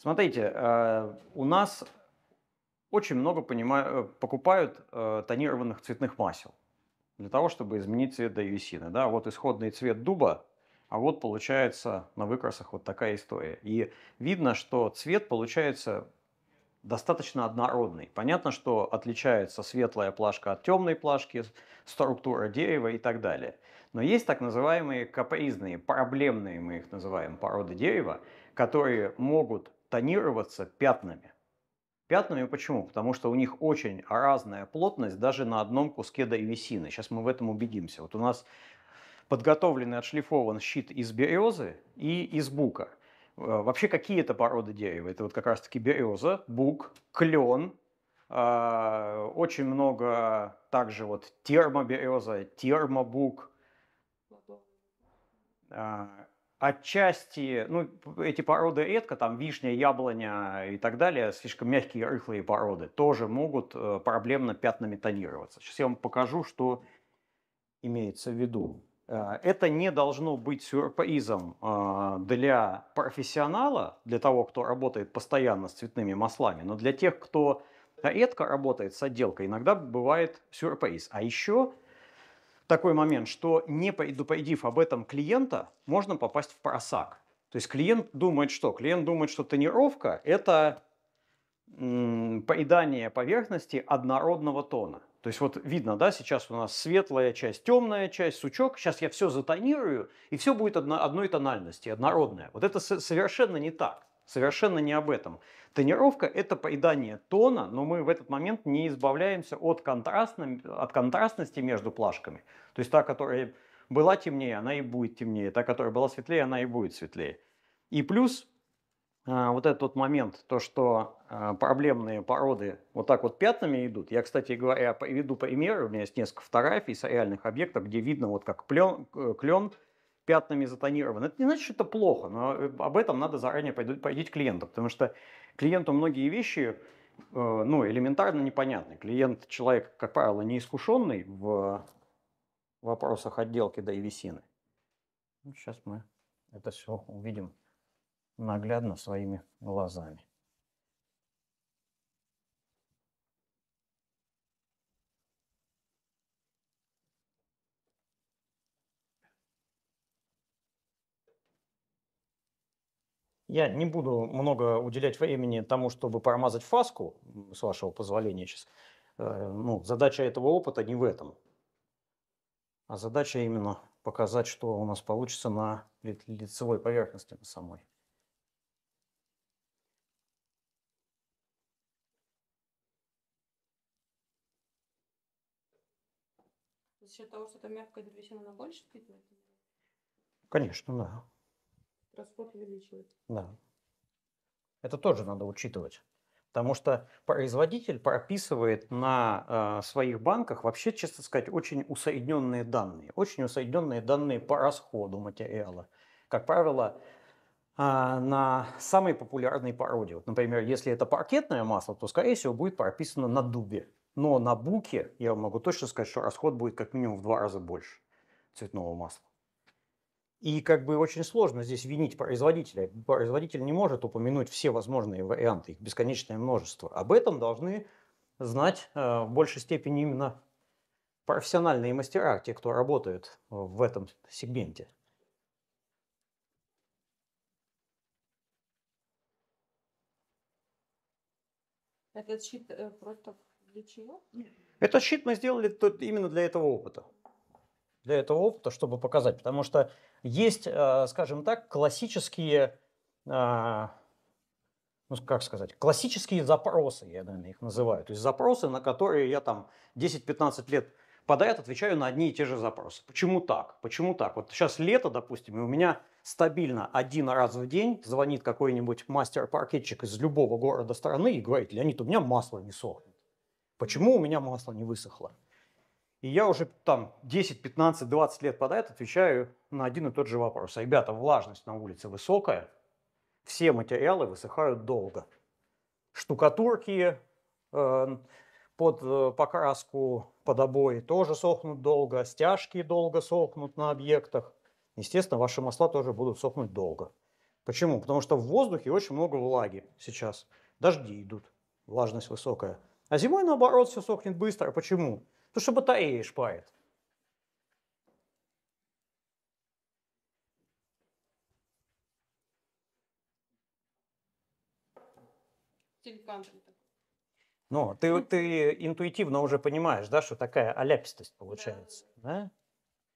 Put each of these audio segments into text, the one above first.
Смотрите, э, у нас очень много понимаю, покупают э, тонированных цветных масел для того, чтобы изменить цвет древесины. Да? Вот исходный цвет дуба, а вот получается на выкрасах вот такая история. И видно, что цвет получается достаточно однородный. Понятно, что отличается светлая плашка от темной плашки, структура дерева и так далее. Но есть так называемые капризные, проблемные, мы их называем, породы дерева, которые могут тонироваться пятнами. Пятнами почему? Потому что у них очень разная плотность даже на одном куске древесины. Сейчас мы в этом убедимся. Вот у нас подготовленный, отшлифован щит из березы и из бука. Э, вообще какие то породы дерева? Это вот как раз-таки береза, бук, клен, э, очень много также вот термобереза, термобук отчасти, ну, эти породы редко, там вишня, яблоня и так далее, слишком мягкие, рыхлые породы, тоже могут э, проблемно пятнами тонироваться. Сейчас я вам покажу, что имеется в виду. Э, это не должно быть сюрпризом э, для профессионала, для того, кто работает постоянно с цветными маслами, но для тех, кто редко работает с отделкой, иногда бывает сюрприз. А еще такой момент, что не предупредив об этом клиента, можно попасть в просак. То есть клиент думает что? Клиент думает, что тонировка – это поедание поверхности однородного тона. То есть вот видно, да, сейчас у нас светлая часть, темная часть, сучок. Сейчас я все затонирую, и все будет одно, одной тональности, однородное. Вот это совершенно не так. Совершенно не об этом. Тренировка это поедание тона, но мы в этот момент не избавляемся от, от контрастности между плашками. То есть та, которая была темнее, она и будет темнее. Та, которая была светлее, она и будет светлее. И плюс а, вот этот вот момент, то, что а, проблемные породы вот так вот пятнами идут. Я, кстати говоря, приведу примеры, у меня есть несколько фотографий с реальных объектов, где видно вот как плен, клен пятнами затонирован. Это не значит, что это плохо, но э, об этом надо заранее пойдить клиенту, потому что клиенту многие вещи э, ну, элементарно непонятны. Клиент человек, как правило, неискушенный в вопросах отделки да и древесины. Сейчас ну, мы это все увидим наглядно своими глазами. Я не буду много уделять времени тому, чтобы промазать фаску, с вашего позволения сейчас. Э, ну, задача этого опыта не в этом. А задача именно показать, что у нас получится на лицевой поверхности на самой. За счет того, что это мягкая древесина, она больше впитывает? Конечно, да просмотр увеличивается. Да. Это тоже надо учитывать. Потому что производитель прописывает на э, своих банках вообще, честно сказать, очень усоединенные данные. Очень усоединенные данные по расходу материала. Как правило, э, на самой популярной породе. Вот, например, если это паркетное масло, то, скорее всего, будет прописано на дубе. Но на буке я могу точно сказать, что расход будет как минимум в два раза больше цветного масла. И как бы очень сложно здесь винить производителя. Производитель не может упомянуть все возможные варианты, их бесконечное множество. Об этом должны знать э, в большей степени именно профессиональные мастера, те, кто работают э, в этом сегменте. Этот щит э, просто для чего? Этот щит мы сделали именно для этого опыта. Для этого опыта, чтобы показать. Потому что есть, э, скажем так, классические, э, ну как сказать, классические запросы, я, наверное, их называю. То есть запросы, на которые я там 10-15 лет подряд отвечаю на одни и те же запросы. Почему так? Почему так? Вот сейчас лето, допустим, и у меня стабильно один раз в день звонит какой-нибудь мастер-паркетчик из любого города страны и говорит, Леонид, у меня масло не сохнет. Почему у меня масло не высохло? И я уже там 10, 15, 20 лет подряд отвечаю на один и тот же вопрос. Ребята, влажность на улице высокая, все материалы высыхают долго. Штукатурки э, под э, покраску, под обои тоже сохнут долго, стяжки долго сохнут на объектах. Естественно, ваши масла тоже будут сохнуть долго. Почему? Потому что в воздухе очень много влаги сейчас. Дожди идут, влажность высокая. А зимой, наоборот, все сохнет быстро. Почему? Потому что батареи шпарит. телеканты. Ну, ты, ну. ты интуитивно уже понимаешь, да, что такая аляпистость получается, да?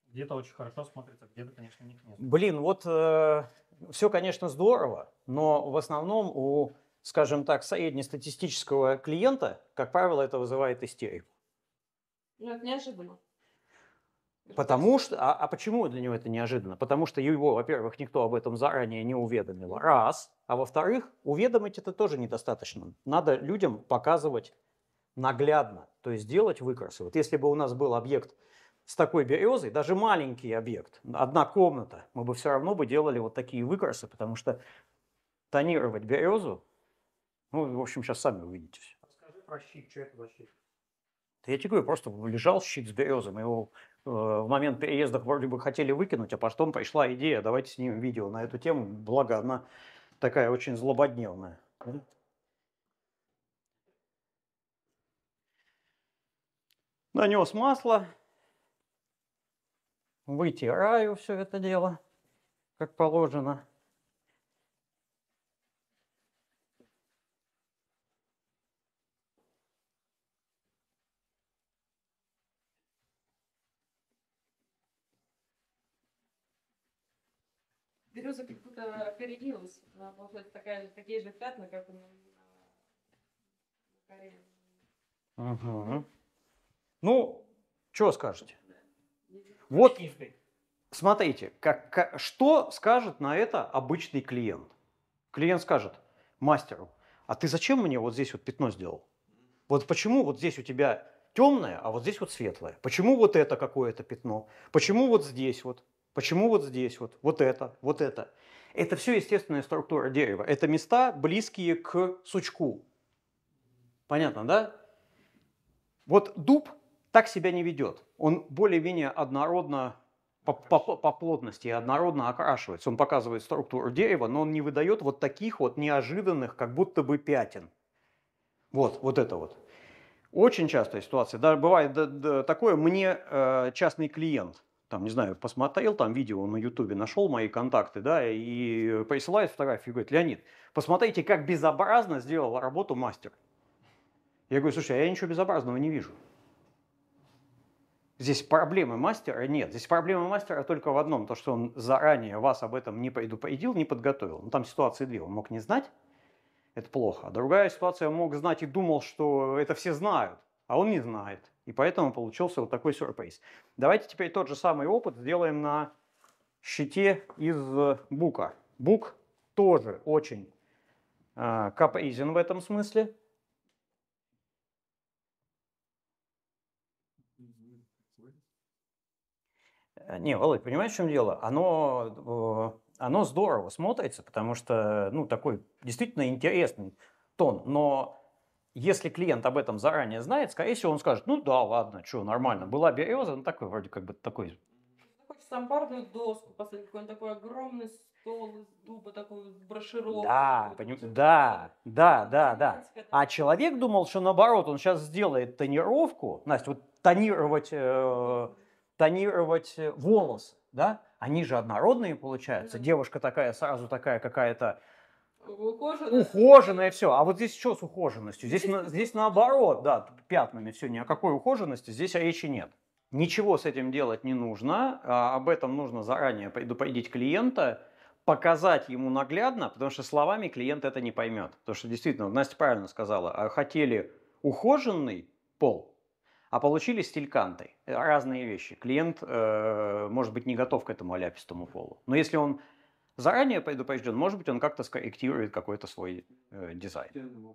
Где-то очень хорошо смотрится, где-то, конечно, не нет. Блин, вот э, все, конечно, здорово, но в основном у, скажем так, среднестатистического клиента, как правило, это вызывает истерику. Ну, это неожиданно. Потому что, а, а почему для него это неожиданно? Потому что его, во-первых, никто об этом заранее не уведомил, раз, а во-вторых, уведомить это тоже недостаточно. Надо людям показывать наглядно, то есть делать выкрасы. Вот если бы у нас был объект с такой березой, даже маленький объект, одна комната, мы бы все равно бы делали вот такие выкрасы, потому что тонировать березу, ну, в общем, сейчас сами увидите все. А Расскажи про щит, что это за щит? Да я тебе говорю, просто лежал щит с березой, мы его Э, в момент переезда вроде бы хотели выкинуть, а потом пришла идея, давайте снимем видео на эту тему, благо она такая очень злободневная. Нанес масло, вытираю все это дело, как положено. береза как будто перегнулась. Она получается такая, такие же пятна, как на, на коре. Угу. Ну, что скажете? Вот, смотрите, как, как, что скажет на это обычный клиент? Клиент скажет мастеру, а ты зачем мне вот здесь вот пятно сделал? Вот почему вот здесь у тебя темное, а вот здесь вот светлое? Почему вот это какое-то пятно? Почему вот здесь вот? Почему вот здесь вот, вот это, вот это? Это все естественная структура дерева. Это места, близкие к сучку. Понятно, да? Вот дуб так себя не ведет. Он более-менее однородно по, по, по плотности однородно окрашивается. Он показывает структуру дерева, но он не выдает вот таких вот неожиданных, как будто бы пятен. Вот, вот это вот. Очень частая ситуация. Даже бывает да, да, такое, мне э, частный клиент там, не знаю, посмотрел там видео на Ютубе, нашел мои контакты, да, и присылает фотографию и говорит, Леонид, посмотрите, как безобразно сделал работу мастер. Я говорю, слушай, а я ничего безобразного не вижу. Здесь проблемы мастера нет. Здесь проблема мастера только в одном, то, что он заранее вас об этом не предупредил, не подготовил. Ну, там ситуации две. Он мог не знать, это плохо. А другая ситуация, он мог знать и думал, что это все знают а он не знает. И поэтому получился вот такой сюрприз. Давайте теперь тот же самый опыт сделаем на щите из э, бука. Бук тоже очень э, капризен в этом смысле. Э, не, Володь, понимаешь, в чем дело? Оно, э, оно здорово смотрится, потому что, ну, такой действительно интересный тон, но если клиент об этом заранее знает, скорее всего, он скажет, ну да, ладно, что, нормально, была береза, ну такой вроде как бы такой. Хочешь самбарную доску поставить, какой-нибудь такой огромный стол из дуба, такой брошировку. Да, поним... да, да, да, да. А человек думал, что наоборот, он сейчас сделает тонировку, Настя, вот тонировать, э, тонировать э, волосы, да, они же однородные получаются. Девушка такая сразу такая какая-то ухоженное. все. А вот здесь что с ухоженностью? Здесь, здесь наоборот, да, пятнами все. Ни о какой ухоженности здесь речи нет. Ничего с этим делать не нужно. А об этом нужно заранее предупредить клиента, показать ему наглядно, потому что словами клиент это не поймет. Потому что действительно, Настя правильно сказала, а хотели ухоженный пол, а получили стиль Разные вещи. Клиент, э, может быть, не готов к этому аляпистому полу. Но если он заранее предупрежден, может быть, он как-то скорректирует какой-то свой э, дизайн.